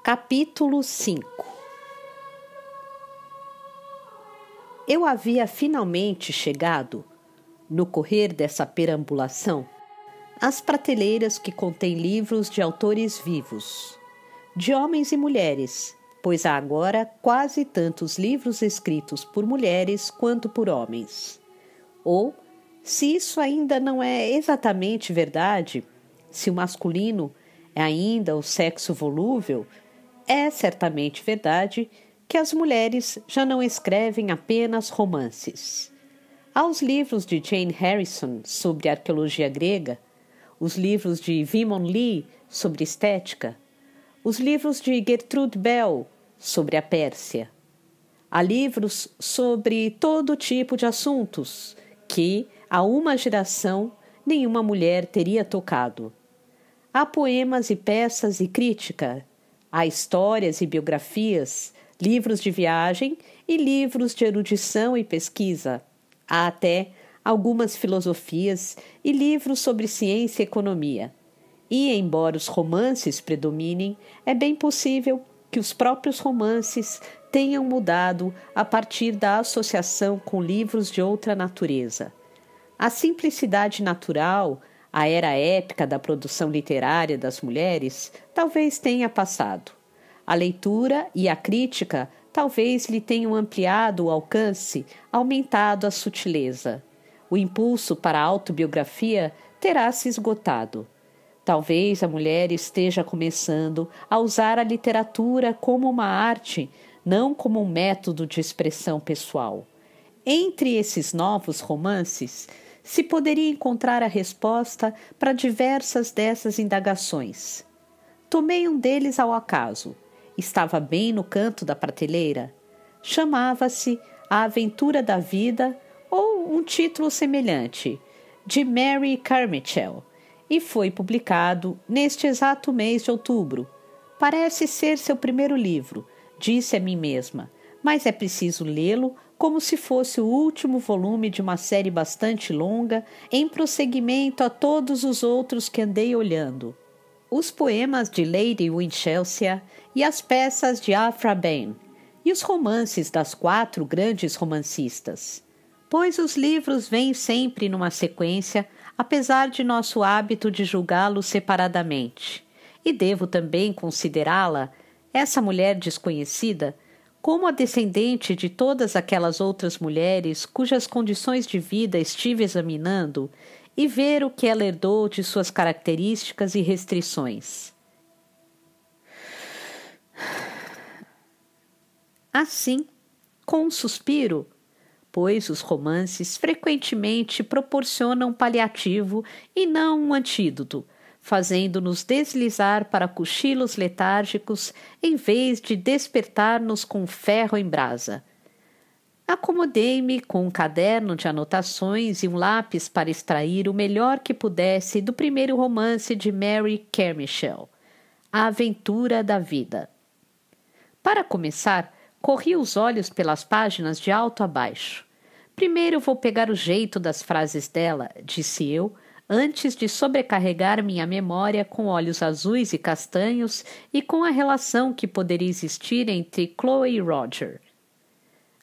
Capítulo 5 Eu havia finalmente chegado, no correr dessa perambulação, às prateleiras que contêm livros de autores vivos de homens e mulheres, pois há agora quase tantos livros escritos por mulheres quanto por homens. Ou, se isso ainda não é exatamente verdade, se o masculino é ainda o sexo volúvel, é certamente verdade que as mulheres já não escrevem apenas romances. Aos livros de Jane Harrison sobre arqueologia grega, os livros de Vimon Lee sobre estética, os livros de Gertrude Bell sobre a Pérsia. Há livros sobre todo tipo de assuntos que, há uma geração, nenhuma mulher teria tocado. Há poemas e peças e crítica, há histórias e biografias, livros de viagem e livros de erudição e pesquisa. Há até algumas filosofias e livros sobre ciência e economia. E, embora os romances predominem, é bem possível que os próprios romances tenham mudado a partir da associação com livros de outra natureza. A simplicidade natural, a era épica da produção literária das mulheres, talvez tenha passado. A leitura e a crítica talvez lhe tenham ampliado o alcance, aumentado a sutileza. O impulso para a autobiografia terá se esgotado Talvez a mulher esteja começando a usar a literatura como uma arte, não como um método de expressão pessoal. Entre esses novos romances, se poderia encontrar a resposta para diversas dessas indagações. Tomei um deles ao acaso. Estava bem no canto da prateleira. Chamava-se A Aventura da Vida ou um título semelhante, de Mary Carmichael e foi publicado neste exato mês de outubro. Parece ser seu primeiro livro, disse a mim mesma, mas é preciso lê-lo como se fosse o último volume de uma série bastante longa, em prosseguimento a todos os outros que andei olhando. Os poemas de Lady Winchelsea e as peças de Afra Bain, e os romances das quatro grandes romancistas. Pois os livros vêm sempre numa sequência apesar de nosso hábito de julgá-lo separadamente. E devo também considerá-la, essa mulher desconhecida, como a descendente de todas aquelas outras mulheres cujas condições de vida estive examinando e ver o que ela herdou de suas características e restrições. Assim, com um suspiro, pois os romances frequentemente proporcionam paliativo e não um antídoto, fazendo-nos deslizar para cochilos letárgicos em vez de despertar-nos com ferro em brasa. Acomodei-me com um caderno de anotações e um lápis para extrair o melhor que pudesse do primeiro romance de Mary Carmichael, A Aventura da Vida. Para começar, Corri os olhos pelas páginas de alto a baixo. Primeiro vou pegar o jeito das frases dela, disse eu, antes de sobrecarregar minha memória com olhos azuis e castanhos e com a relação que poderia existir entre Chloe e Roger.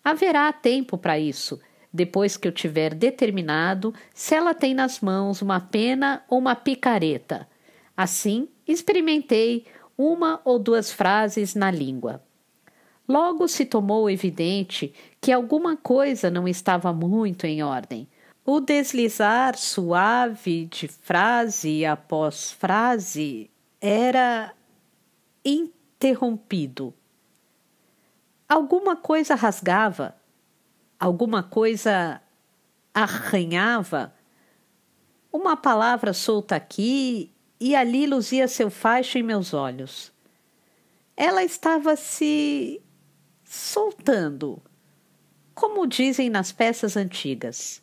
Haverá tempo para isso, depois que eu tiver determinado se ela tem nas mãos uma pena ou uma picareta. Assim, experimentei uma ou duas frases na língua. Logo se tomou evidente que alguma coisa não estava muito em ordem. O deslizar suave de frase após frase era interrompido. Alguma coisa rasgava, alguma coisa arranhava. Uma palavra solta aqui e ali luzia seu facho em meus olhos. Ela estava se soltando. Como dizem nas peças antigas.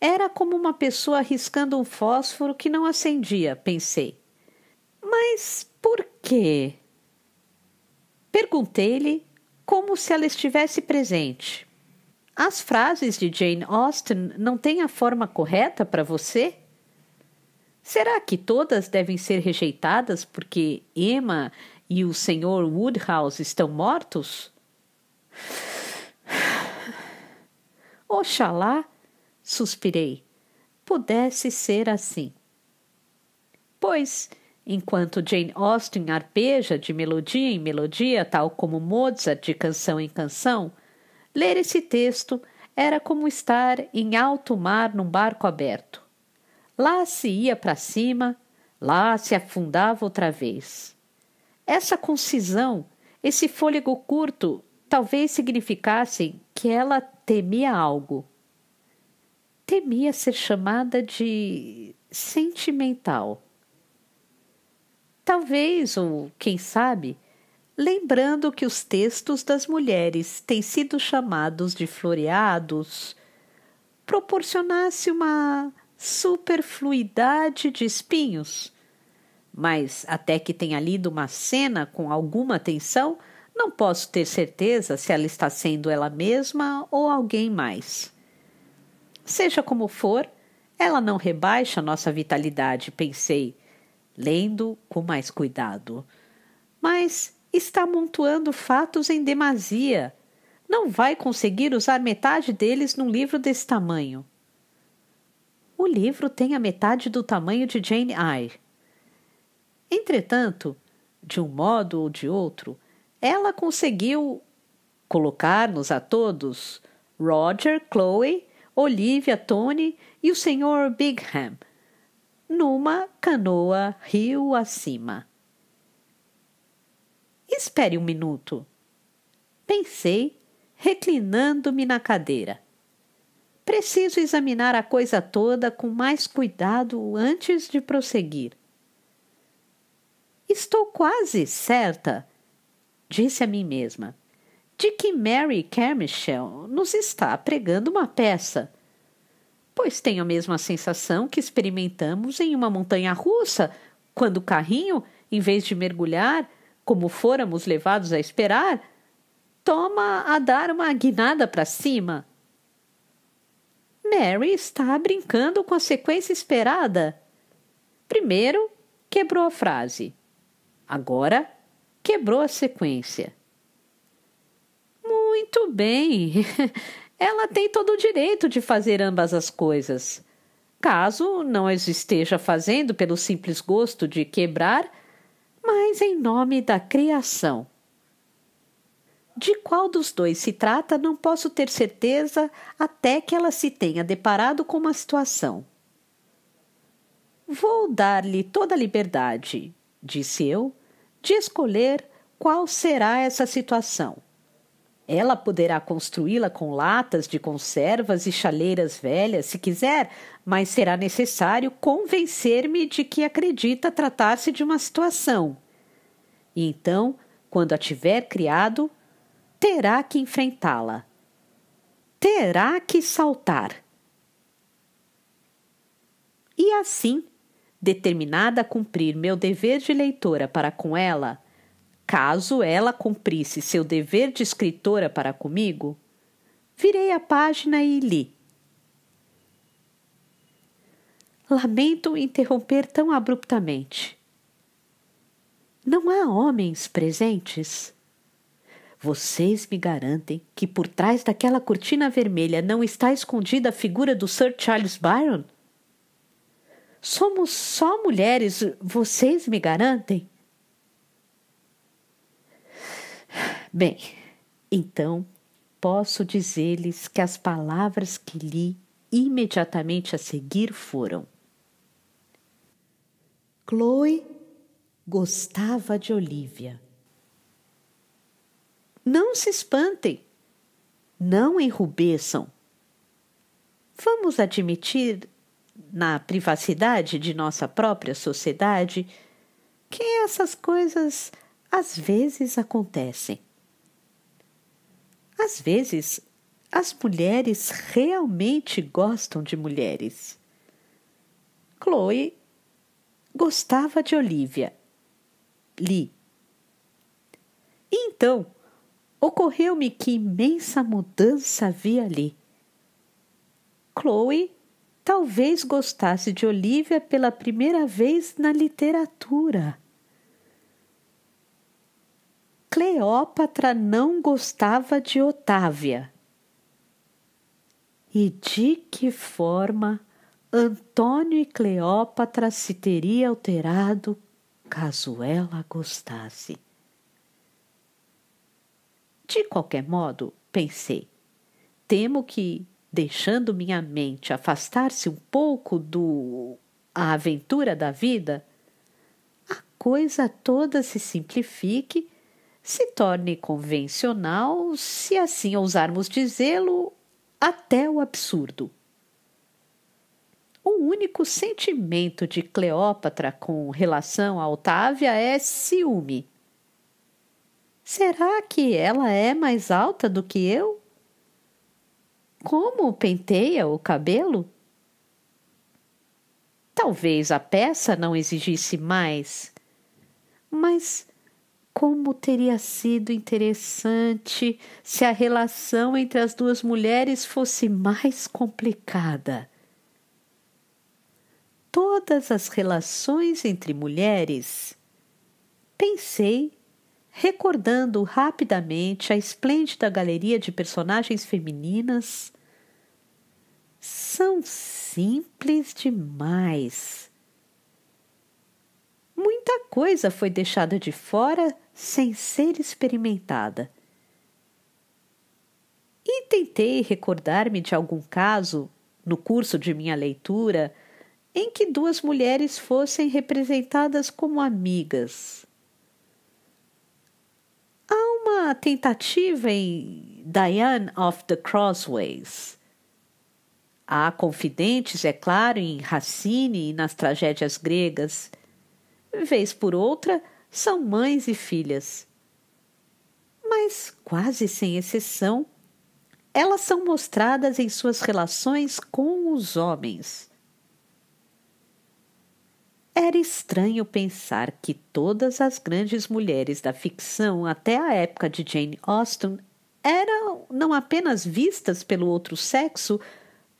Era como uma pessoa riscando um fósforo que não acendia, pensei. Mas por quê? Perguntei-lhe como se ela estivesse presente. As frases de Jane Austen não têm a forma correta para você? Será que todas devem ser rejeitadas porque Emma e o Sr. Woodhouse estão mortos? Oxalá, suspirei, pudesse ser assim. Pois, enquanto Jane Austen arpeja de melodia em melodia, tal como Mozart de canção em canção, ler esse texto era como estar em alto mar num barco aberto. Lá se ia para cima, lá se afundava outra vez. Essa concisão, esse fôlego curto talvez significassem que ela temia algo. Temia ser chamada de sentimental. Talvez, ou quem sabe, lembrando que os textos das mulheres têm sido chamados de floreados, proporcionasse uma superfluidade de espinhos. Mas até que tenha lido uma cena com alguma atenção, não posso ter certeza se ela está sendo ela mesma ou alguém mais. Seja como for, ela não rebaixa nossa vitalidade, pensei, lendo com mais cuidado. Mas está amontoando fatos em demasia. Não vai conseguir usar metade deles num livro desse tamanho. O livro tem a metade do tamanho de Jane Eyre. Entretanto, de um modo ou de outro, ela conseguiu colocar-nos a todos Roger, Chloe, Olivia, Tony e o Sr. Bigham numa canoa rio acima. Espere um minuto. Pensei, reclinando-me na cadeira. Preciso examinar a coisa toda com mais cuidado antes de prosseguir. Estou quase certa Disse a mim mesma: De que Mary Carmichael nos está pregando uma peça? Pois tenho a mesma sensação que experimentamos em uma montanha russa, quando o carrinho, em vez de mergulhar, como fôramos levados a esperar, toma a dar uma guinada para cima. Mary está brincando com a sequência esperada. Primeiro, quebrou a frase. Agora, quebrou a sequência. Muito bem. Ela tem todo o direito de fazer ambas as coisas. Caso não as esteja fazendo pelo simples gosto de quebrar, mas em nome da criação. De qual dos dois se trata, não posso ter certeza até que ela se tenha deparado com uma situação. Vou dar-lhe toda a liberdade, disse eu, de escolher qual será essa situação. Ela poderá construí-la com latas de conservas e chaleiras velhas se quiser, mas será necessário convencer-me de que acredita tratar-se de uma situação. E então, quando a tiver criado, terá que enfrentá-la. Terá que saltar. E assim determinada a cumprir meu dever de leitora para com ela, caso ela cumprisse seu dever de escritora para comigo, virei a página e li. Lamento interromper tão abruptamente. Não há homens presentes? Vocês me garantem que por trás daquela cortina vermelha não está escondida a figura do Sir Charles Byron? Somos só mulheres, vocês me garantem? Bem, então posso dizer-lhes que as palavras que li imediatamente a seguir foram: Chloe gostava de Olivia. Não se espantem, não enrubeçam. Vamos admitir na privacidade de nossa própria sociedade, que essas coisas às vezes acontecem. Às vezes, as mulheres realmente gostam de mulheres. Chloe gostava de Olivia. Li. E então, ocorreu-me que imensa mudança havia ali. Chloe talvez gostasse de Olivia pela primeira vez na literatura. Cleópatra não gostava de Otávia. E de que forma Antônio e Cleópatra se teria alterado caso ela gostasse? De qualquer modo, pensei, temo que deixando minha mente afastar-se um pouco do a aventura da vida, a coisa toda se simplifique, se torne convencional, se assim ousarmos dizê-lo, até o absurdo. O único sentimento de Cleópatra com relação a Otávia é ciúme. Será que ela é mais alta do que eu? como penteia o cabelo? Talvez a peça não exigisse mais, mas como teria sido interessante se a relação entre as duas mulheres fosse mais complicada. Todas as relações entre mulheres, pensei, recordando rapidamente a esplêndida galeria de personagens femininas. São simples demais. Muita coisa foi deixada de fora sem ser experimentada. E tentei recordar-me de algum caso, no curso de minha leitura, em que duas mulheres fossem representadas como amigas uma tentativa em Diane of the Crossways. Há confidentes, é claro, em Racine e nas tragédias gregas. Vez por outra, são mães e filhas. Mas, quase sem exceção, elas são mostradas em suas relações com os homens. Era estranho pensar que todas as grandes mulheres da ficção até a época de Jane Austen eram não apenas vistas pelo outro sexo,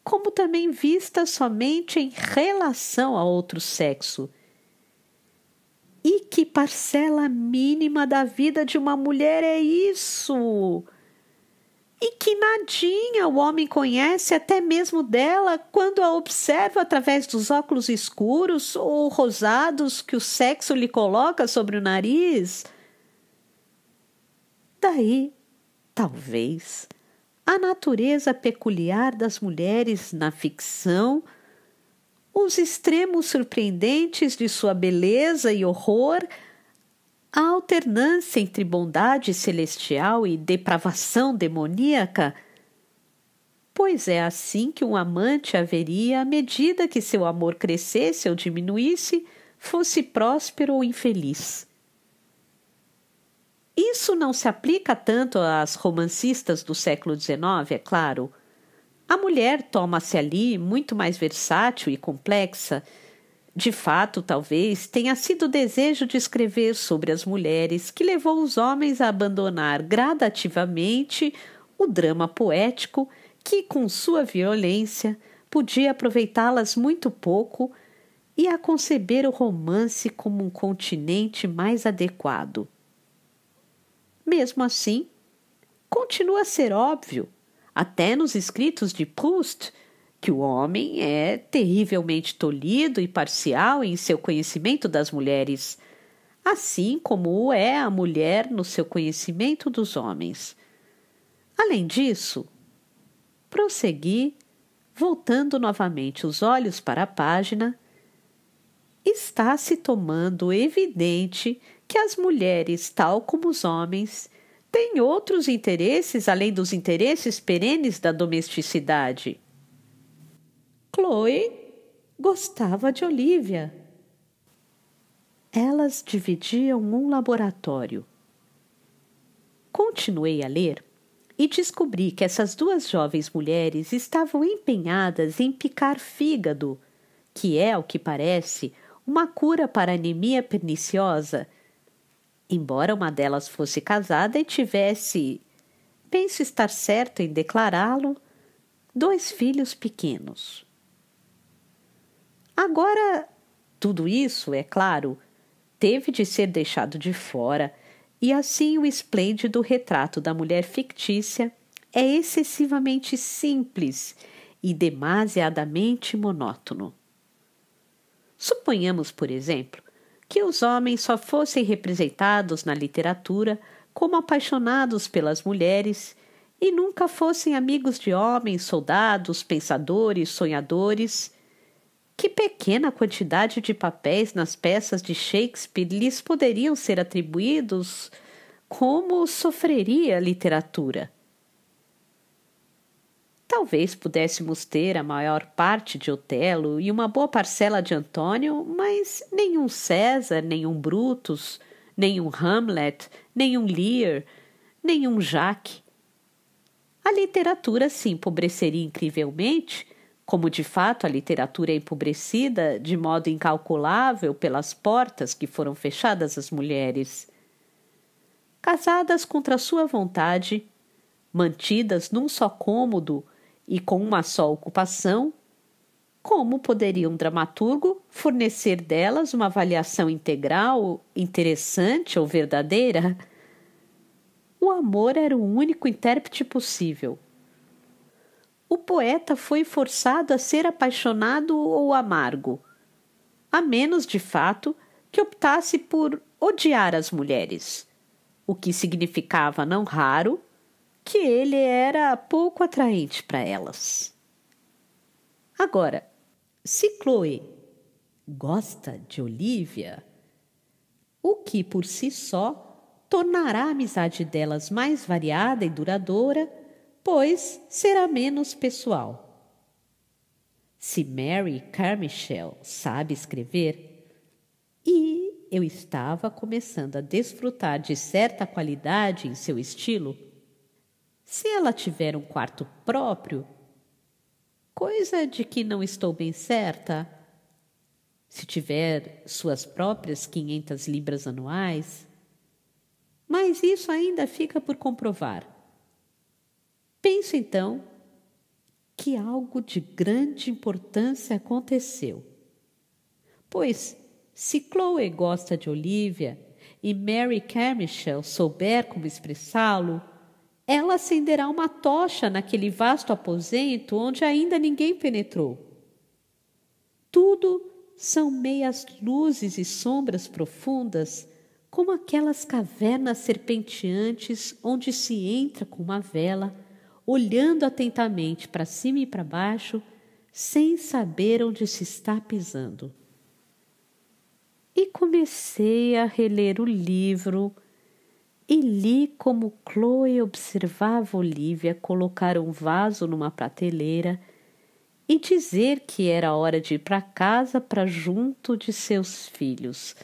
como também vistas somente em relação a outro sexo. E que parcela mínima da vida de uma mulher é isso? e que nadinha o homem conhece até mesmo dela quando a observa através dos óculos escuros ou rosados que o sexo lhe coloca sobre o nariz. Daí, talvez, a natureza peculiar das mulheres na ficção, os extremos surpreendentes de sua beleza e horror, a alternância entre bondade celestial e depravação demoníaca? Pois é assim que um amante haveria à medida que seu amor crescesse ou diminuísse, fosse próspero ou infeliz. Isso não se aplica tanto às romancistas do século XIX, é claro. A mulher toma-se ali muito mais versátil e complexa de fato, talvez tenha sido o desejo de escrever sobre as mulheres que levou os homens a abandonar gradativamente o drama poético que, com sua violência, podia aproveitá-las muito pouco e a conceber o romance como um continente mais adequado. Mesmo assim, continua a ser óbvio, até nos escritos de Proust, que o homem é terrivelmente tolhido e parcial em seu conhecimento das mulheres, assim como é a mulher no seu conhecimento dos homens. Além disso, prossegui, voltando novamente os olhos para a página, está se tomando evidente que as mulheres, tal como os homens, têm outros interesses além dos interesses perenes da domesticidade Chloe gostava de Olivia. Elas dividiam um laboratório. Continuei a ler e descobri que essas duas jovens mulheres estavam empenhadas em picar fígado, que é, ao que parece, uma cura para anemia perniciosa. Embora uma delas fosse casada e tivesse, penso estar certo em declará-lo, dois filhos pequenos. Agora, tudo isso, é claro, teve de ser deixado de fora, e assim o esplêndido retrato da mulher fictícia é excessivamente simples e demasiadamente monótono. Suponhamos, por exemplo, que os homens só fossem representados na literatura como apaixonados pelas mulheres e nunca fossem amigos de homens, soldados, pensadores, sonhadores que pequena quantidade de papéis nas peças de Shakespeare lhes poderiam ser atribuídos? Como sofreria a literatura? Talvez pudéssemos ter a maior parte de Otelo e uma boa parcela de Antônio, mas nenhum César, nenhum Brutus, nenhum Hamlet, nenhum Lear, nenhum Jacques. A literatura se empobreceria incrivelmente como de fato a literatura é empobrecida de modo incalculável pelas portas que foram fechadas às mulheres. Casadas contra sua vontade, mantidas num só cômodo e com uma só ocupação, como poderia um dramaturgo fornecer delas uma avaliação integral, interessante ou verdadeira? O amor era o único intérprete possível o poeta foi forçado a ser apaixonado ou amargo, a menos de fato que optasse por odiar as mulheres, o que significava não raro que ele era pouco atraente para elas. Agora, se Chloe gosta de Olivia, o que por si só tornará a amizade delas mais variada e duradoura pois será menos pessoal. Se Mary Carmichael sabe escrever, e eu estava começando a desfrutar de certa qualidade em seu estilo, se ela tiver um quarto próprio, coisa de que não estou bem certa, se tiver suas próprias 500 libras anuais, mas isso ainda fica por comprovar penso então que algo de grande importância aconteceu. Pois, se Chloe gosta de Olivia e Mary Carmichael souber como expressá-lo, ela acenderá uma tocha naquele vasto aposento onde ainda ninguém penetrou. Tudo são meias luzes e sombras profundas, como aquelas cavernas serpenteantes onde se entra com uma vela olhando atentamente para cima e para baixo, sem saber onde se está pisando. E comecei a reler o livro e li como Chloe observava Olivia colocar um vaso numa prateleira e dizer que era hora de ir para casa para junto de seus filhos.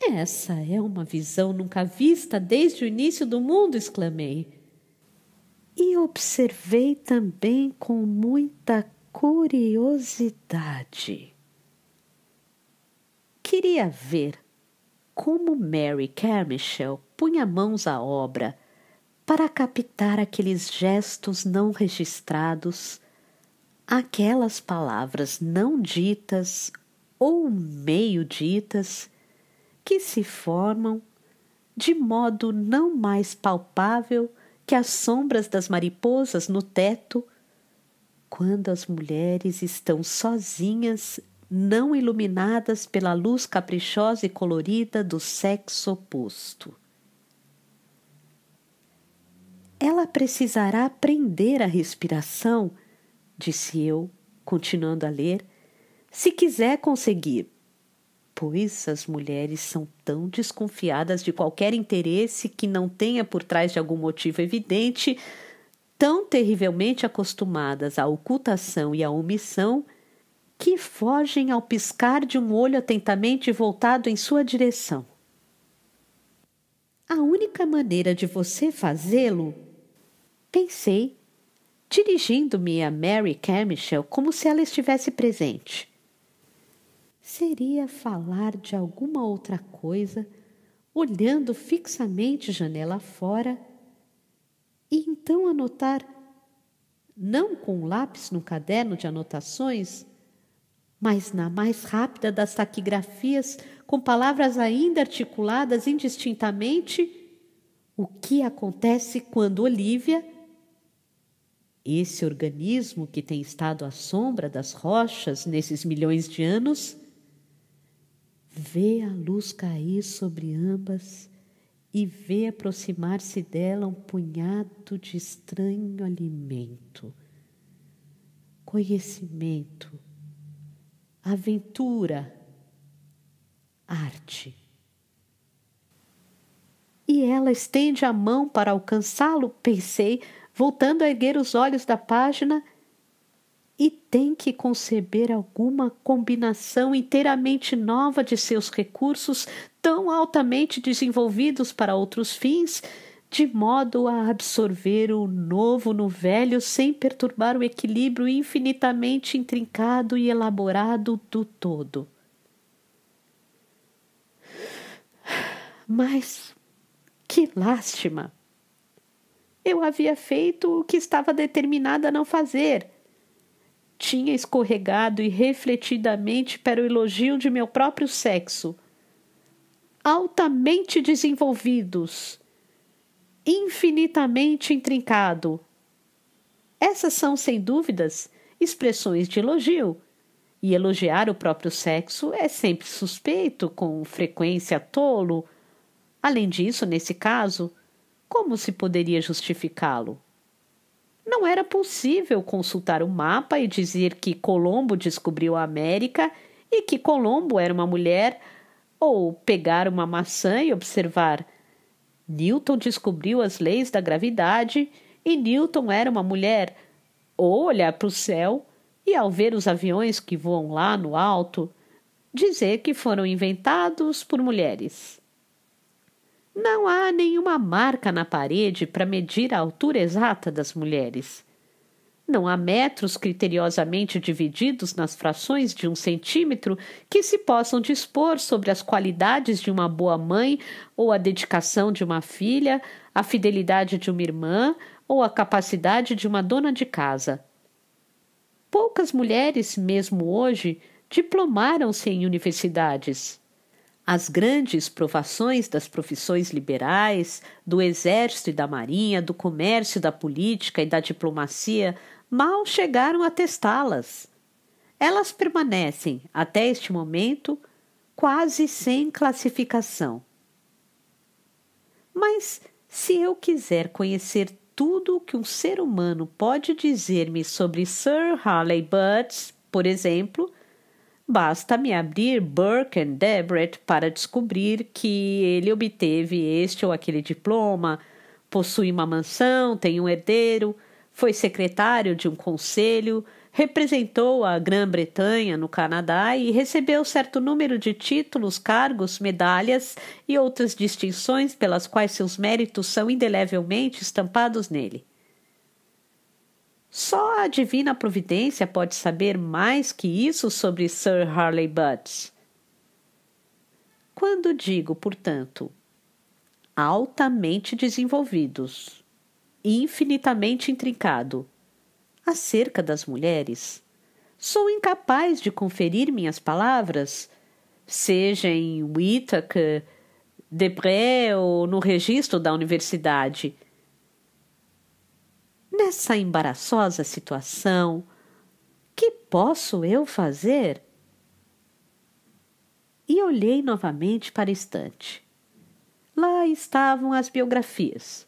Essa é uma visão nunca vista desde o início do mundo, exclamei. E observei também com muita curiosidade. Queria ver como Mary Carmichael punha mãos à obra para captar aqueles gestos não registrados, aquelas palavras não ditas ou meio ditas que se formam de modo não mais palpável que as sombras das mariposas no teto, quando as mulheres estão sozinhas, não iluminadas pela luz caprichosa e colorida do sexo oposto. Ela precisará prender a respiração, disse eu, continuando a ler, se quiser conseguir pois as mulheres são tão desconfiadas de qualquer interesse que não tenha por trás de algum motivo evidente, tão terrivelmente acostumadas à ocultação e à omissão, que fogem ao piscar de um olho atentamente voltado em sua direção. A única maneira de você fazê-lo, pensei, dirigindo-me a Mary Carmichael como se ela estivesse presente seria falar de alguma outra coisa, olhando fixamente janela fora, e então anotar, não com lápis no caderno de anotações, mas na mais rápida das taquigrafias, com palavras ainda articuladas indistintamente, o que acontece quando Olivia, esse organismo que tem estado à sombra das rochas nesses milhões de anos, vê a luz cair sobre ambas e vê aproximar-se dela um punhado de estranho alimento. Conhecimento, aventura, arte. E ela estende a mão para alcançá-lo, pensei, voltando a erguer os olhos da página e tem que conceber alguma combinação inteiramente nova de seus recursos, tão altamente desenvolvidos para outros fins, de modo a absorver o novo no velho sem perturbar o equilíbrio infinitamente intrincado e elaborado do todo. Mas que lástima! Eu havia feito o que estava determinada a não fazer tinha escorregado irrefletidamente para o elogio de meu próprio sexo. Altamente desenvolvidos, infinitamente intrincado. Essas são, sem dúvidas, expressões de elogio. E elogiar o próprio sexo é sempre suspeito, com frequência tolo. Além disso, nesse caso, como se poderia justificá-lo? Não era possível consultar o mapa e dizer que Colombo descobriu a América e que Colombo era uma mulher, ou pegar uma maçã e observar. Newton descobriu as leis da gravidade e Newton era uma mulher, ou olhar para o céu e, ao ver os aviões que voam lá no alto, dizer que foram inventados por mulheres. Não há nenhuma marca na parede para medir a altura exata das mulheres. Não há metros criteriosamente divididos nas frações de um centímetro que se possam dispor sobre as qualidades de uma boa mãe ou a dedicação de uma filha, a fidelidade de uma irmã ou a capacidade de uma dona de casa. Poucas mulheres, mesmo hoje, diplomaram-se em universidades. As grandes provações das profissões liberais, do exército e da marinha, do comércio, da política e da diplomacia mal chegaram a testá-las. Elas permanecem, até este momento, quase sem classificação. Mas se eu quiser conhecer tudo o que um ser humano pode dizer-me sobre Sir Harley Butts, por exemplo, Basta me abrir Burke and Debrett para descobrir que ele obteve este ou aquele diploma, possui uma mansão, tem um herdeiro, foi secretário de um conselho, representou a Grã-Bretanha no Canadá e recebeu certo número de títulos, cargos, medalhas e outras distinções pelas quais seus méritos são indelevelmente estampados nele. Só a divina providência pode saber mais que isso sobre Sir Harley Butts. Quando digo, portanto, altamente desenvolvidos, infinitamente intrincado, acerca das mulheres, sou incapaz de conferir minhas palavras, seja em Whittaker, Debré ou no registro da universidade nessa embaraçosa situação, que posso eu fazer? E olhei novamente para a estante. Lá estavam as biografias.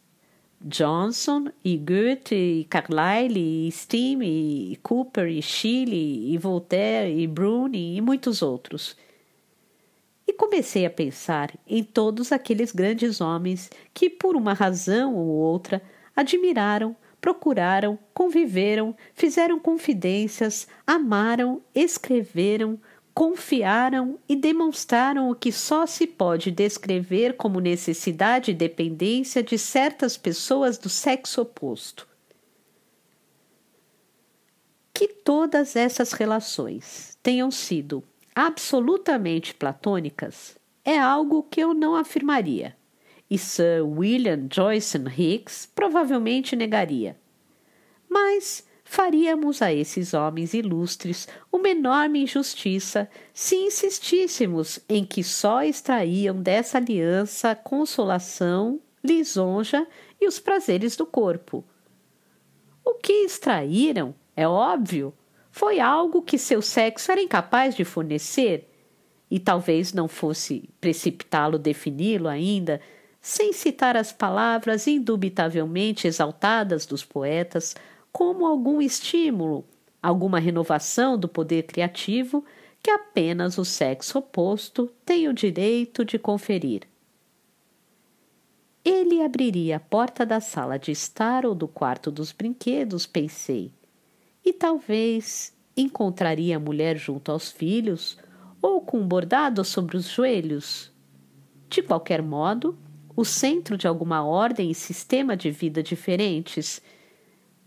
Johnson e Goethe e Carlyle e Steam e Cooper e Shelley e Voltaire e Bruni e muitos outros. E comecei a pensar em todos aqueles grandes homens que, por uma razão ou outra, admiraram procuraram, conviveram, fizeram confidências, amaram, escreveram, confiaram e demonstraram o que só se pode descrever como necessidade e dependência de certas pessoas do sexo oposto. Que todas essas relações tenham sido absolutamente platônicas é algo que eu não afirmaria e Sir William Joyce Hicks provavelmente negaria. Mas faríamos a esses homens ilustres uma enorme injustiça se insistíssemos em que só extraíam dessa aliança consolação, lisonja e os prazeres do corpo. O que extraíram, é óbvio, foi algo que seu sexo era incapaz de fornecer, e talvez não fosse precipitá-lo defini-lo ainda, sem citar as palavras indubitavelmente exaltadas dos poetas, como algum estímulo, alguma renovação do poder criativo que apenas o sexo oposto tem o direito de conferir. Ele abriria a porta da sala de estar ou do quarto dos brinquedos, pensei, e talvez encontraria a mulher junto aos filhos ou com um bordado sobre os joelhos. De qualquer modo, o centro de alguma ordem e sistema de vida diferentes,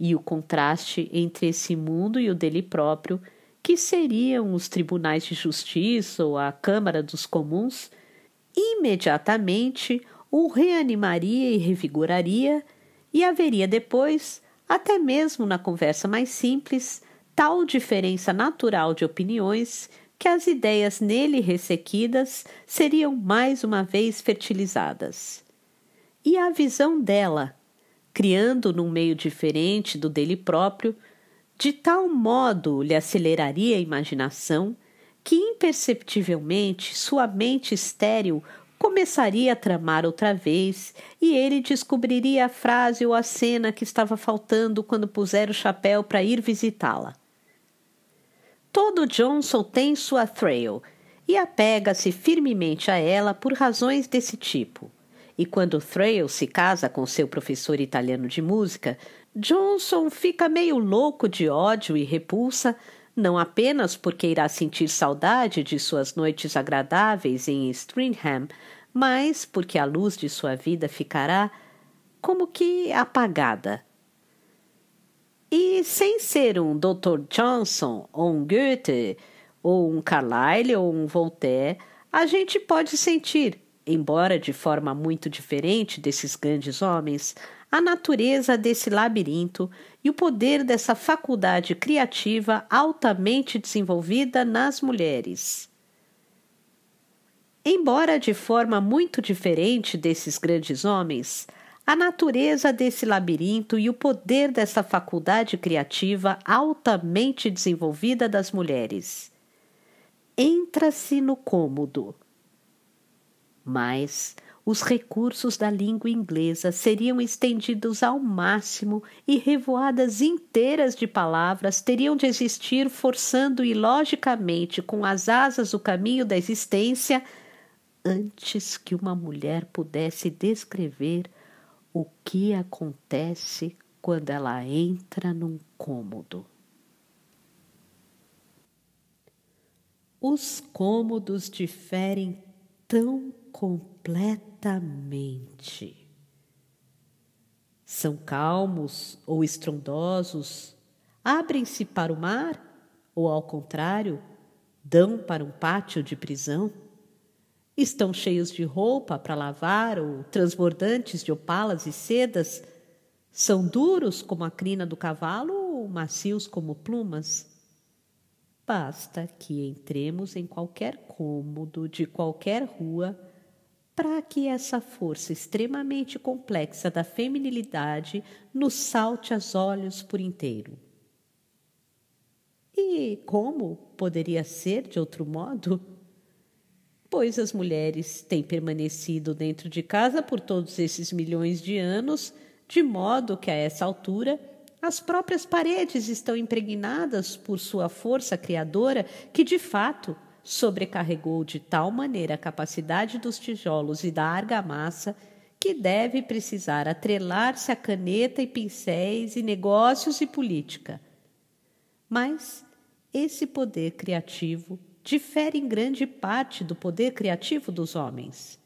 e o contraste entre esse mundo e o dele próprio, que seriam os tribunais de justiça ou a Câmara dos Comuns, imediatamente o reanimaria e revigoraria, e haveria depois, até mesmo na conversa mais simples, tal diferença natural de opiniões que as ideias nele ressequidas seriam mais uma vez fertilizadas e a visão dela, criando num meio diferente do dele próprio, de tal modo lhe aceleraria a imaginação que imperceptivelmente sua mente estéril começaria a tramar outra vez e ele descobriria a frase ou a cena que estava faltando quando puser o chapéu para ir visitá-la. Todo Johnson tem sua trail e apega-se firmemente a ela por razões desse tipo e quando Thrale se casa com seu professor italiano de música, Johnson fica meio louco de ódio e repulsa, não apenas porque irá sentir saudade de suas noites agradáveis em Stringham, mas porque a luz de sua vida ficará como que apagada. E sem ser um Dr. Johnson, ou um Goethe, ou um Carlyle, ou um Voltaire, a gente pode sentir Embora de forma muito diferente desses grandes homens, a natureza desse labirinto e o poder dessa faculdade criativa altamente desenvolvida nas mulheres. Embora de forma muito diferente desses grandes homens, a natureza desse labirinto e o poder dessa faculdade criativa altamente desenvolvida das mulheres. Entra-se no cômodo mas os recursos da língua inglesa seriam estendidos ao máximo e revoadas inteiras de palavras teriam de existir, forçando ilogicamente com as asas o caminho da existência, antes que uma mulher pudesse descrever o que acontece quando ela entra num cômodo. Os cômodos diferem tão completamente. São calmos ou estrondosos, abrem-se para o mar ou, ao contrário, dão para um pátio de prisão? Estão cheios de roupa para lavar ou transbordantes de opalas e sedas? São duros como a crina do cavalo ou macios como plumas? Basta que entremos em qualquer cômodo de qualquer rua para que essa força extremamente complexa da feminilidade nos salte aos olhos por inteiro. E como poderia ser de outro modo? Pois as mulheres têm permanecido dentro de casa por todos esses milhões de anos, de modo que a essa altura as próprias paredes estão impregnadas por sua força criadora, que de fato sobrecarregou de tal maneira a capacidade dos tijolos e da argamassa que deve precisar atrelar-se a caneta e pincéis e negócios e política. Mas esse poder criativo difere em grande parte do poder criativo dos homens.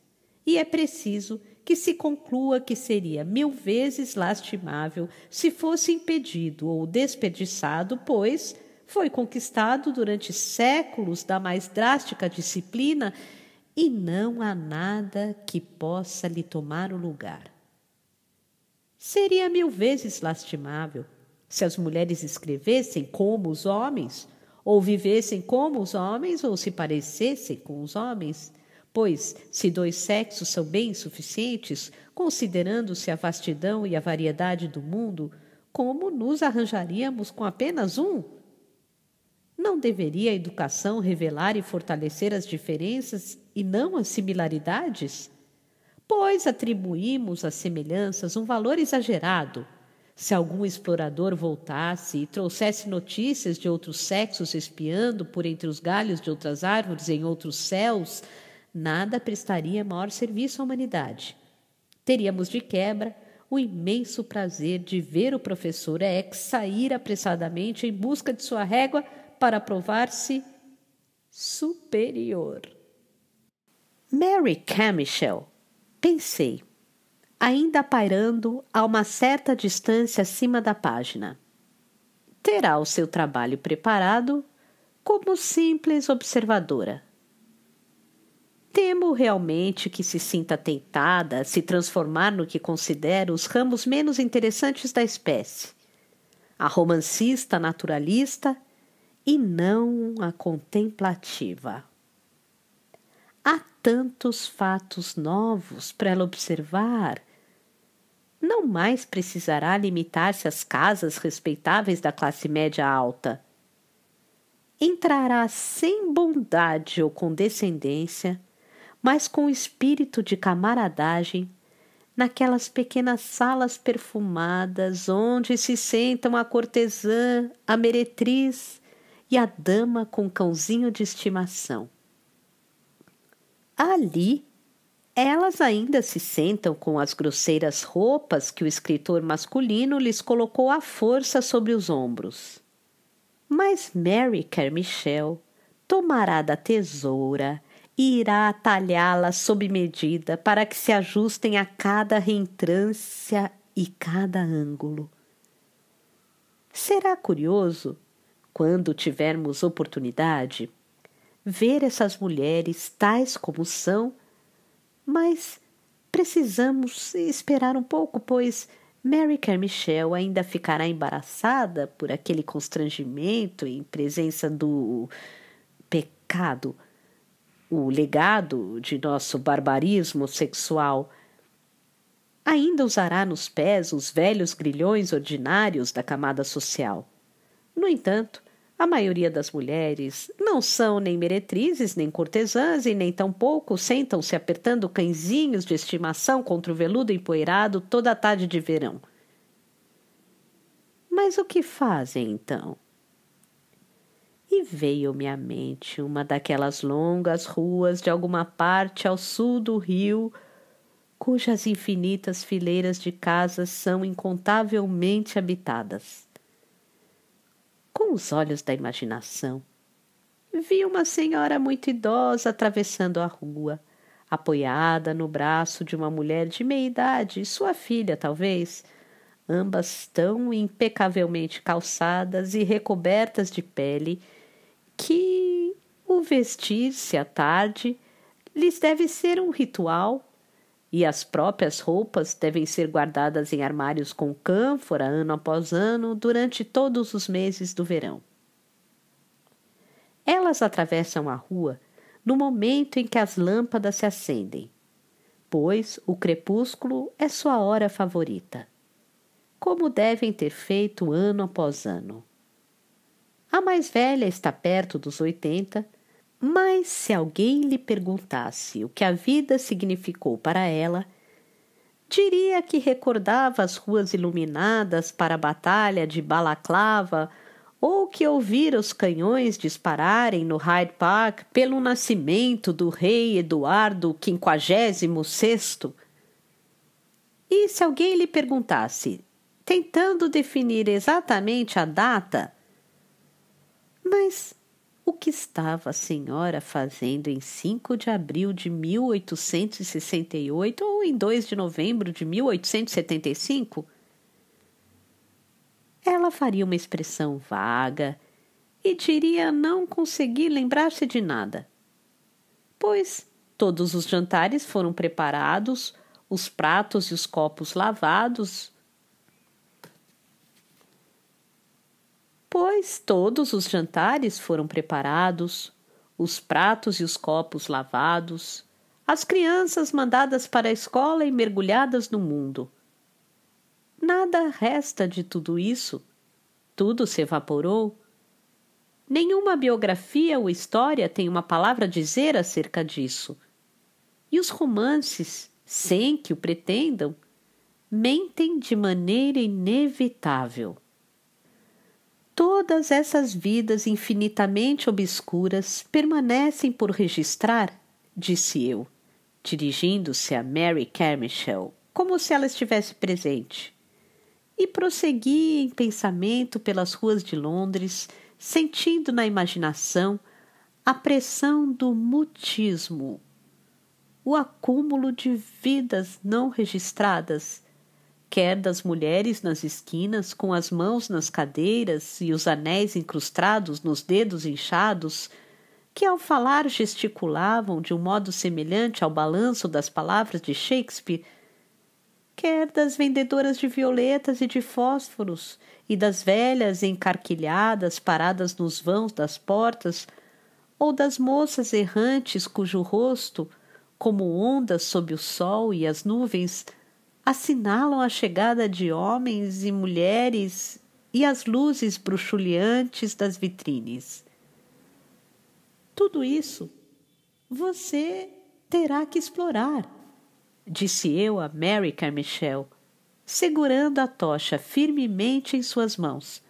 E é preciso que se conclua que seria mil vezes lastimável se fosse impedido ou desperdiçado, pois foi conquistado durante séculos da mais drástica disciplina e não há nada que possa lhe tomar o lugar. Seria mil vezes lastimável se as mulheres escrevessem como os homens, ou vivessem como os homens, ou se parecessem com os homens. Pois, se dois sexos são bem suficientes, considerando-se a vastidão e a variedade do mundo, como nos arranjaríamos com apenas um? Não deveria a educação revelar e fortalecer as diferenças e não as similaridades? Pois atribuímos às semelhanças um valor exagerado. Se algum explorador voltasse e trouxesse notícias de outros sexos espiando por entre os galhos de outras árvores em outros céus, nada prestaria maior serviço à humanidade. Teríamos de quebra o imenso prazer de ver o professor X sair apressadamente em busca de sua régua para provar-se superior. Mary Camichel, pensei, ainda pairando a uma certa distância acima da página. Terá o seu trabalho preparado como simples observadora. Temo realmente que se sinta tentada a se transformar no que considero os ramos menos interessantes da espécie. A romancista naturalista e não a contemplativa. Há tantos fatos novos para ela observar. Não mais precisará limitar-se às casas respeitáveis da classe média alta. Entrará sem bondade ou condescendência, mas com espírito de camaradagem naquelas pequenas salas perfumadas onde se sentam a cortesã, a meretriz, e a dama com cãozinho de estimação. Ali, elas ainda se sentam com as grosseiras roupas que o escritor masculino lhes colocou à força sobre os ombros. Mas Mary Carmichael tomará da tesoura e irá atalhá-la sob medida para que se ajustem a cada reentrância e cada ângulo. Será curioso quando tivermos oportunidade, ver essas mulheres tais como são, mas precisamos esperar um pouco, pois Mary Carmichael ainda ficará embaraçada por aquele constrangimento em presença do pecado, o legado de nosso barbarismo sexual. Ainda usará nos pés os velhos grilhões ordinários da camada social. No entanto, a maioria das mulheres não são nem meretrizes, nem cortesãs e nem tampouco sentam-se apertando cãezinhos de estimação contra o veludo empoeirado toda a tarde de verão. Mas o que fazem então? E veio-me à mente uma daquelas longas ruas de alguma parte ao sul do rio, cujas infinitas fileiras de casas são incontavelmente habitadas os olhos da imaginação. Vi uma senhora muito idosa atravessando a rua, apoiada no braço de uma mulher de meia idade, sua filha, talvez, ambas tão impecavelmente calçadas e recobertas de pele que o vestir-se à tarde lhes deve ser um ritual e as próprias roupas devem ser guardadas em armários com cânfora ano após ano durante todos os meses do verão. Elas atravessam a rua no momento em que as lâmpadas se acendem, pois o crepúsculo é sua hora favorita. Como devem ter feito ano após ano. A mais velha está perto dos oitenta mas se alguém lhe perguntasse o que a vida significou para ela, diria que recordava as ruas iluminadas para a batalha de Balaclava ou que ouvira os canhões dispararem no Hyde Park pelo nascimento do rei Eduardo VI. E se alguém lhe perguntasse, tentando definir exatamente a data, mas o que estava a senhora fazendo em 5 de abril de 1868 ou em 2 de novembro de 1875? Ela faria uma expressão vaga e diria não conseguir lembrar-se de nada. Pois todos os jantares foram preparados, os pratos e os copos lavados, pois todos os jantares foram preparados, os pratos e os copos lavados, as crianças mandadas para a escola e mergulhadas no mundo. Nada resta de tudo isso. Tudo se evaporou. Nenhuma biografia ou história tem uma palavra a dizer acerca disso. E os romances, sem que o pretendam, mentem de maneira inevitável todas essas vidas infinitamente obscuras permanecem por registrar, disse eu, dirigindo-se a Mary Carmichael, como se ela estivesse presente. E prossegui em pensamento pelas ruas de Londres, sentindo na imaginação a pressão do mutismo, o acúmulo de vidas não registradas quer das mulheres nas esquinas, com as mãos nas cadeiras e os anéis incrustados nos dedos inchados, que ao falar gesticulavam de um modo semelhante ao balanço das palavras de Shakespeare, quer das vendedoras de violetas e de fósforos, e das velhas encarquilhadas paradas nos vãos das portas, ou das moças errantes cujo rosto, como ondas sob o sol e as nuvens, assinalam a chegada de homens e mulheres e as luzes bruxuleantes das vitrines. Tudo isso você terá que explorar, disse eu a Mary Carmichael, segurando a tocha firmemente em suas mãos.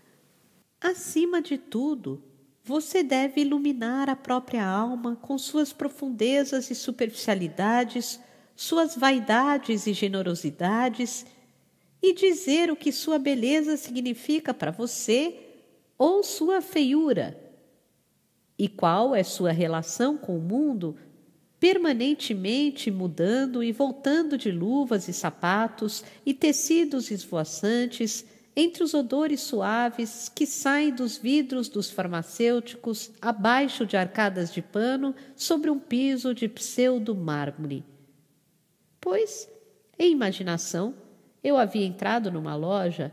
Acima de tudo, você deve iluminar a própria alma com suas profundezas e superficialidades suas vaidades e generosidades e dizer o que sua beleza significa para você ou sua feiura e qual é sua relação com o mundo, permanentemente mudando e voltando de luvas e sapatos e tecidos esvoaçantes entre os odores suaves que saem dos vidros dos farmacêuticos abaixo de arcadas de pano sobre um piso de pseudo-mármore pois, em imaginação, eu havia entrado numa loja.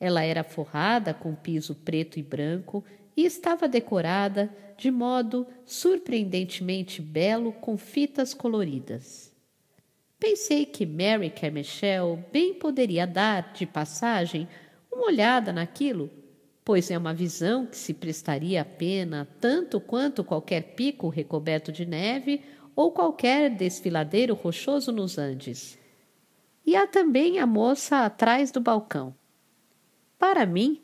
Ela era forrada com piso preto e branco e estava decorada de modo surpreendentemente belo com fitas coloridas. Pensei que Mary Carmichael bem poderia dar, de passagem, uma olhada naquilo, pois é uma visão que se prestaria a pena tanto quanto qualquer pico recoberto de neve ou qualquer desfiladeiro rochoso nos Andes. E há também a moça atrás do balcão. Para mim,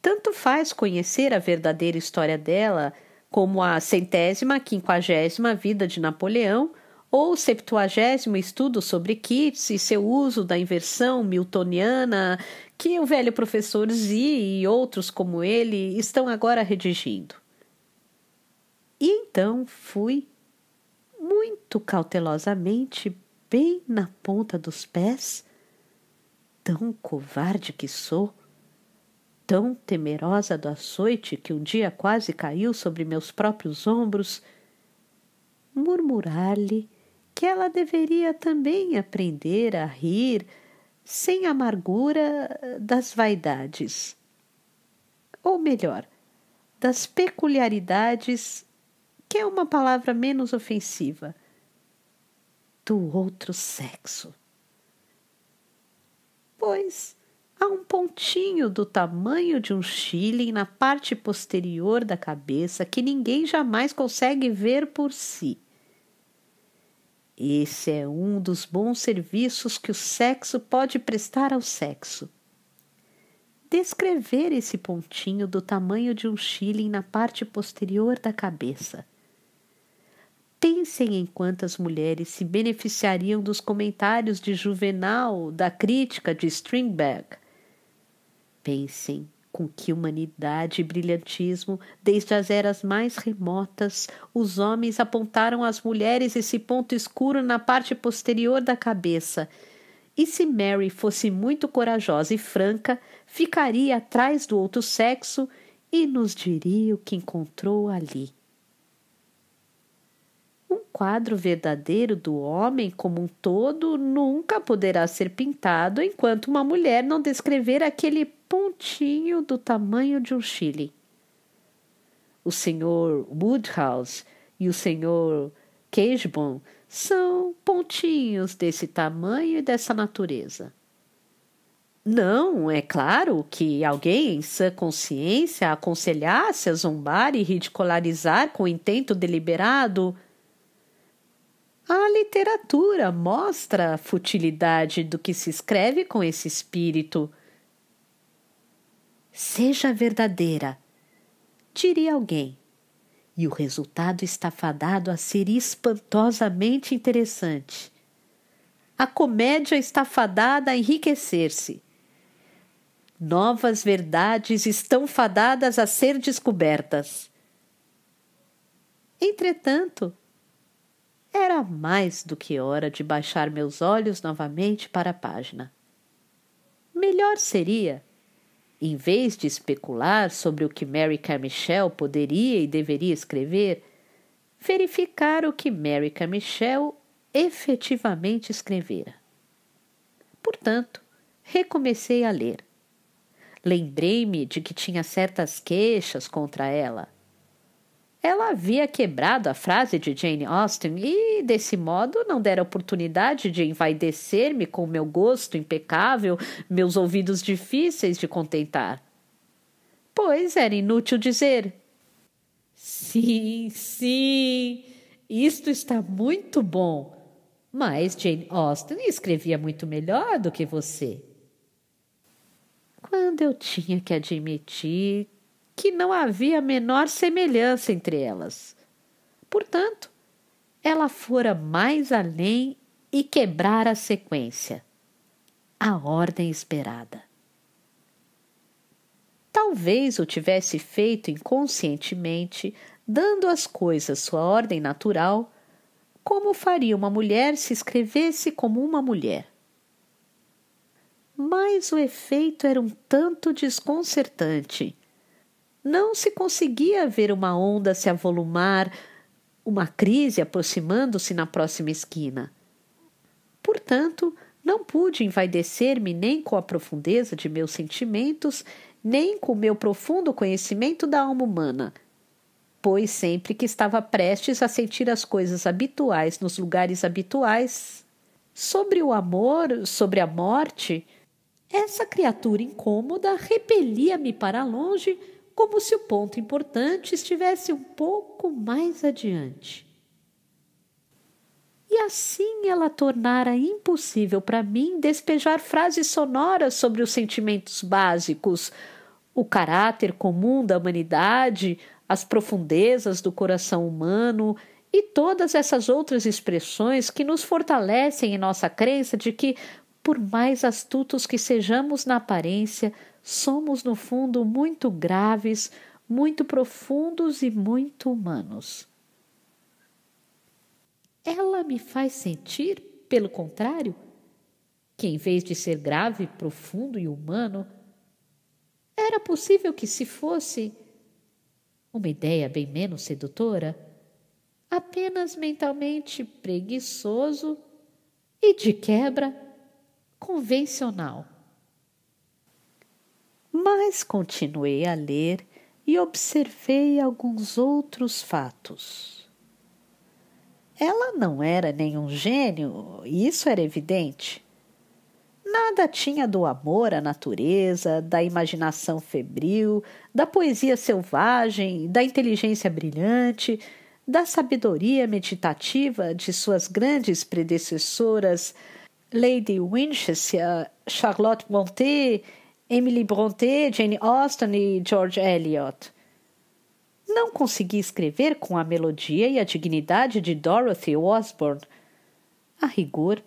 tanto faz conhecer a verdadeira história dela, como a centésima, quinquagésima vida de Napoleão, ou o septuagésimo estudo sobre Keats e seu uso da inversão miltoniana que o velho professor Zi e outros como ele estão agora redigindo. E então fui muito cautelosamente bem na ponta dos pés. Tão covarde que sou, tão temerosa do açoite que um dia quase caiu sobre meus próprios ombros, murmurar-lhe que ela deveria também aprender a rir sem amargura das vaidades. Ou melhor, das peculiaridades, que é uma palavra menos ofensiva, do outro sexo. Pois há um pontinho do tamanho de um chile na parte posterior da cabeça que ninguém jamais consegue ver por si. Esse é um dos bons serviços que o sexo pode prestar ao sexo. Descrever esse pontinho do tamanho de um chile na parte posterior da cabeça. Pensem em quantas mulheres se beneficiariam dos comentários de Juvenal, da crítica de Strindberg. Pensem com que humanidade e brilhantismo, desde as eras mais remotas, os homens apontaram às mulheres esse ponto escuro na parte posterior da cabeça. E se Mary fosse muito corajosa e franca, ficaria atrás do outro sexo e nos diria o que encontrou ali quadro verdadeiro do homem como um todo nunca poderá ser pintado enquanto uma mulher não descrever aquele pontinho do tamanho de um chile. O senhor Woodhouse e o senhor Cagebaum são pontinhos desse tamanho e dessa natureza. Não, é claro que alguém em sã consciência aconselhasse a zombar e ridicularizar com intento deliberado a literatura mostra a futilidade do que se escreve com esse espírito. Seja verdadeira, diria alguém, e o resultado está fadado a ser espantosamente interessante. A comédia está fadada a enriquecer-se. Novas verdades estão fadadas a ser descobertas. Entretanto, era mais do que hora de baixar meus olhos novamente para a página. Melhor seria, em vez de especular sobre o que Mary Carmichael poderia e deveria escrever, verificar o que Mary Carmichael efetivamente escrevera. Portanto, recomecei a ler. Lembrei-me de que tinha certas queixas contra ela ela havia quebrado a frase de Jane Austen e, desse modo, não dera oportunidade de envaidecer-me com meu gosto impecável, meus ouvidos difíceis de contentar. Pois era inútil dizer: Sim, sim, isto está muito bom. Mas Jane Austen escrevia muito melhor do que você. Quando eu tinha que admitir que não havia a menor semelhança entre elas. Portanto, ela fora mais além e quebrara a sequência, a ordem esperada. Talvez o tivesse feito inconscientemente, dando às coisas sua ordem natural, como faria uma mulher se escrevesse como uma mulher. Mas o efeito era um tanto desconcertante não se conseguia ver uma onda se avolumar, uma crise aproximando-se na próxima esquina. Portanto, não pude envaidecer-me nem com a profundeza de meus sentimentos, nem com o meu profundo conhecimento da alma humana, pois sempre que estava prestes a sentir as coisas habituais nos lugares habituais, sobre o amor, sobre a morte, essa criatura incômoda repelia-me para longe como se o ponto importante estivesse um pouco mais adiante. E assim ela tornara impossível para mim despejar frases sonoras sobre os sentimentos básicos, o caráter comum da humanidade, as profundezas do coração humano e todas essas outras expressões que nos fortalecem em nossa crença de que, por mais astutos que sejamos na aparência, somos, no fundo, muito graves, muito profundos e muito humanos. Ela me faz sentir, pelo contrário, que em vez de ser grave, profundo e humano, era possível que se fosse uma ideia bem menos sedutora, apenas mentalmente preguiçoso e de quebra convencional mas continuei a ler e observei alguns outros fatos. Ela não era nenhum gênio, isso era evidente. Nada tinha do amor à natureza, da imaginação febril, da poesia selvagem, da inteligência brilhante, da sabedoria meditativa de suas grandes predecessoras Lady Winchester, Charlotte Brontë Emily Brontë, Jane Austen e George Eliot. Não consegui escrever com a melodia e a dignidade de Dorothy Osborne. A rigor,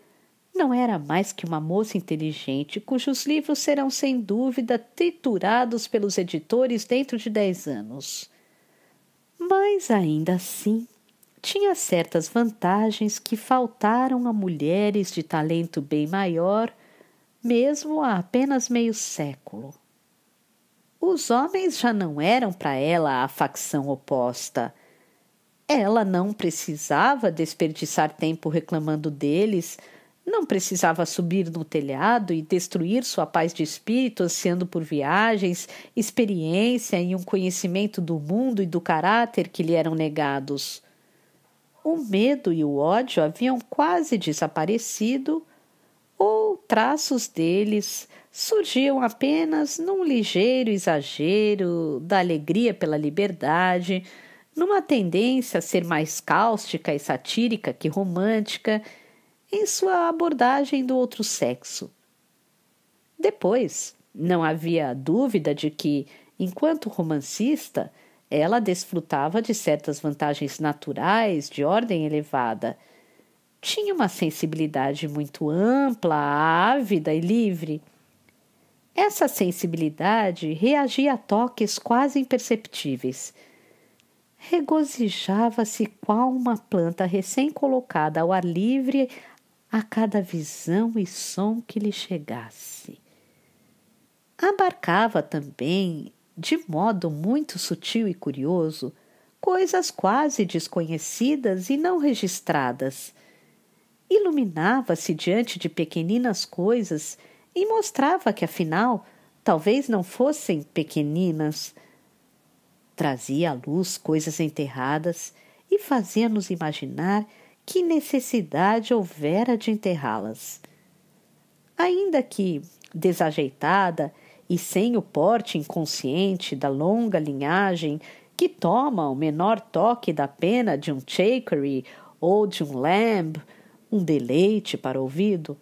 não era mais que uma moça inteligente cujos livros serão sem dúvida triturados pelos editores dentro de dez anos. Mas ainda assim, tinha certas vantagens que faltaram a mulheres de talento bem maior mesmo há apenas meio século. Os homens já não eram para ela a facção oposta. Ela não precisava desperdiçar tempo reclamando deles, não precisava subir no telhado e destruir sua paz de espírito ansiando por viagens, experiência e um conhecimento do mundo e do caráter que lhe eram negados. O medo e o ódio haviam quase desaparecido ou traços deles surgiam apenas num ligeiro exagero da alegria pela liberdade, numa tendência a ser mais cáustica e satírica que romântica em sua abordagem do outro sexo. Depois, não havia dúvida de que, enquanto romancista, ela desfrutava de certas vantagens naturais de ordem elevada tinha uma sensibilidade muito ampla, ávida e livre. Essa sensibilidade reagia a toques quase imperceptíveis. Regozijava-se qual uma planta recém-colocada ao ar livre a cada visão e som que lhe chegasse. Abarcava também, de modo muito sutil e curioso, coisas quase desconhecidas e não registradas iluminava-se diante de pequeninas coisas e mostrava que, afinal, talvez não fossem pequeninas. Trazia à luz coisas enterradas e fazia-nos imaginar que necessidade houvera de enterrá-las. Ainda que desajeitada e sem o porte inconsciente da longa linhagem que toma o menor toque da pena de um Chakery ou de um Lamb, um deleite para o ouvido,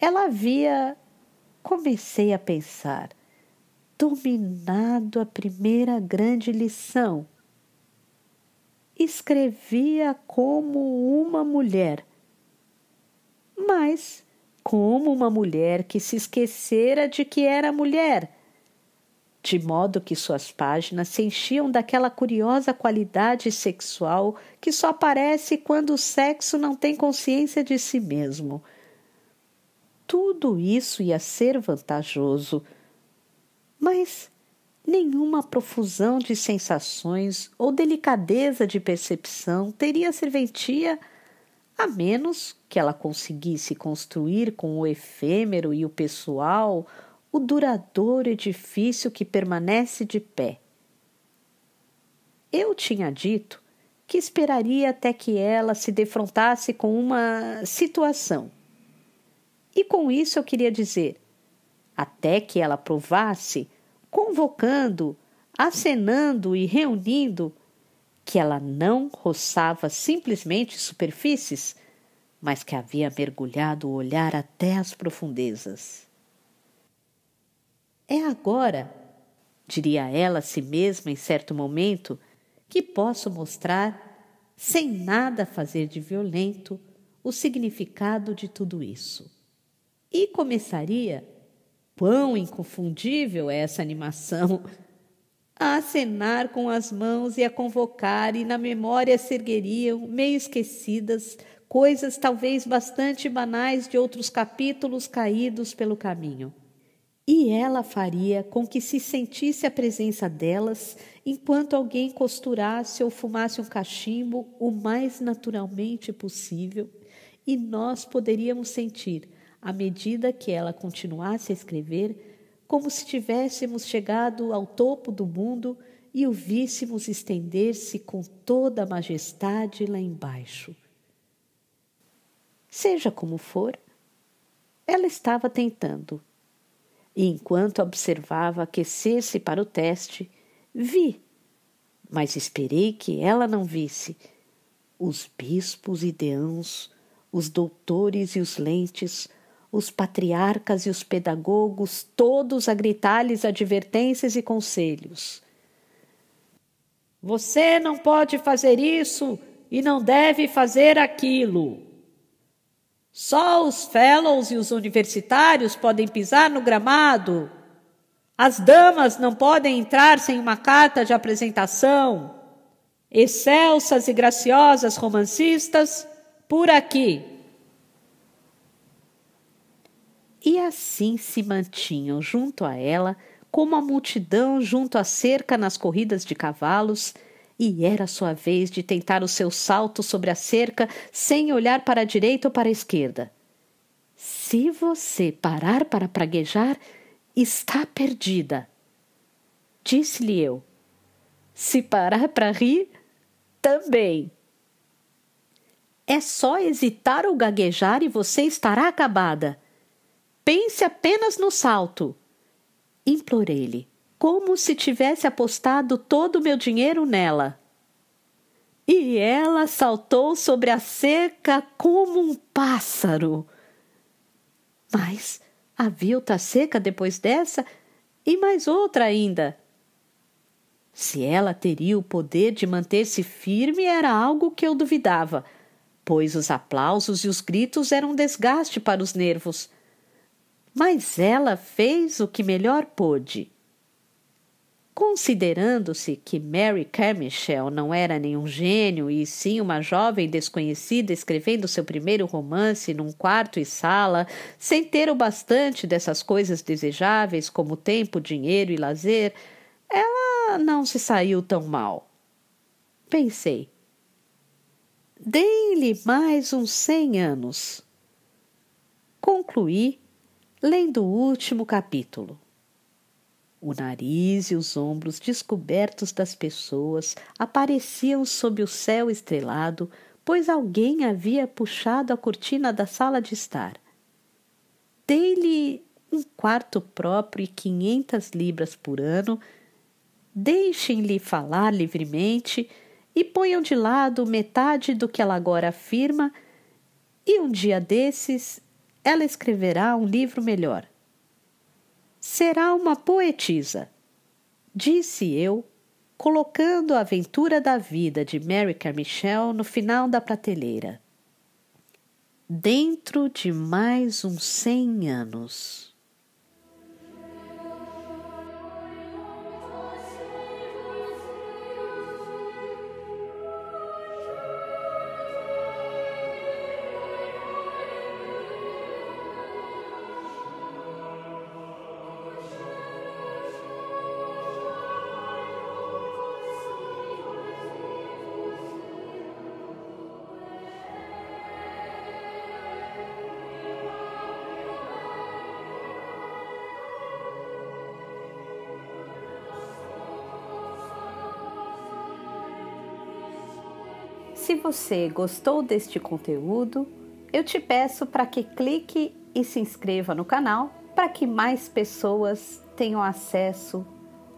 ela havia, comecei a pensar, dominado a primeira grande lição. Escrevia como uma mulher, mas como uma mulher que se esquecera de que era mulher de modo que suas páginas se enchiam daquela curiosa qualidade sexual que só aparece quando o sexo não tem consciência de si mesmo. Tudo isso ia ser vantajoso, mas nenhuma profusão de sensações ou delicadeza de percepção teria serventia a menos que ela conseguisse construir com o efêmero e o pessoal o duradouro edifício que permanece de pé. Eu tinha dito que esperaria até que ela se defrontasse com uma situação. E com isso eu queria dizer, até que ela provasse, convocando, acenando e reunindo, que ela não roçava simplesmente superfícies, mas que havia mergulhado o olhar até as profundezas. É agora, diria ela a si mesma em certo momento, que posso mostrar, sem nada fazer de violento, o significado de tudo isso. E começaria, quão inconfundível é essa animação, a acenar com as mãos e a convocar, e na memória se ergueriam, meio esquecidas, coisas talvez bastante banais de outros capítulos caídos pelo caminho e ela faria com que se sentisse a presença delas enquanto alguém costurasse ou fumasse um cachimbo o mais naturalmente possível, e nós poderíamos sentir, à medida que ela continuasse a escrever, como se tivéssemos chegado ao topo do mundo e o víssemos estender-se com toda a majestade lá embaixo. Seja como for, ela estava tentando e enquanto observava aquecer-se para o teste, vi, mas esperei que ela não visse. Os bispos e deãos, os doutores e os lentes, os patriarcas e os pedagogos, todos a gritar-lhes advertências e conselhos. Você não pode fazer isso e não deve fazer aquilo. Só os fellows e os universitários podem pisar no gramado. As damas não podem entrar sem uma carta de apresentação. Excelsas e graciosas romancistas, por aqui. E assim se mantinham junto a ela, como a multidão junto à cerca nas corridas de cavalos e era sua vez de tentar o seu salto sobre a cerca sem olhar para a direita ou para a esquerda. Se você parar para praguejar, está perdida. Disse-lhe eu. Se parar para rir, também. É só hesitar ou gaguejar e você estará acabada. Pense apenas no salto. Implorei-lhe como se tivesse apostado todo o meu dinheiro nela. E ela saltou sobre a cerca como um pássaro. Mas havia outra tá cerca depois dessa e mais outra ainda. Se ela teria o poder de manter-se firme era algo que eu duvidava, pois os aplausos e os gritos eram um desgaste para os nervos. Mas ela fez o que melhor pôde. Considerando-se que Mary Carmichael não era nenhum gênio e sim uma jovem desconhecida escrevendo seu primeiro romance num quarto e sala, sem ter o bastante dessas coisas desejáveis como tempo, dinheiro e lazer, ela não se saiu tão mal. Pensei. Deem-lhe mais uns cem anos. Concluí lendo o último capítulo. O nariz e os ombros descobertos das pessoas apareciam sob o céu estrelado, pois alguém havia puxado a cortina da sala de estar. Dei-lhe um quarto próprio e quinhentas libras por ano, deixem-lhe falar livremente e ponham de lado metade do que ela agora afirma, e um dia desses ela escreverá um livro melhor. Será uma poetisa, disse eu, colocando a aventura da vida de Mary Carmichael no final da prateleira. Dentro de mais uns cem anos. você gostou deste conteúdo, eu te peço para que clique e se inscreva no canal para que mais pessoas tenham acesso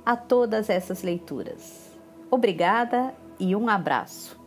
a todas essas leituras. Obrigada e um abraço.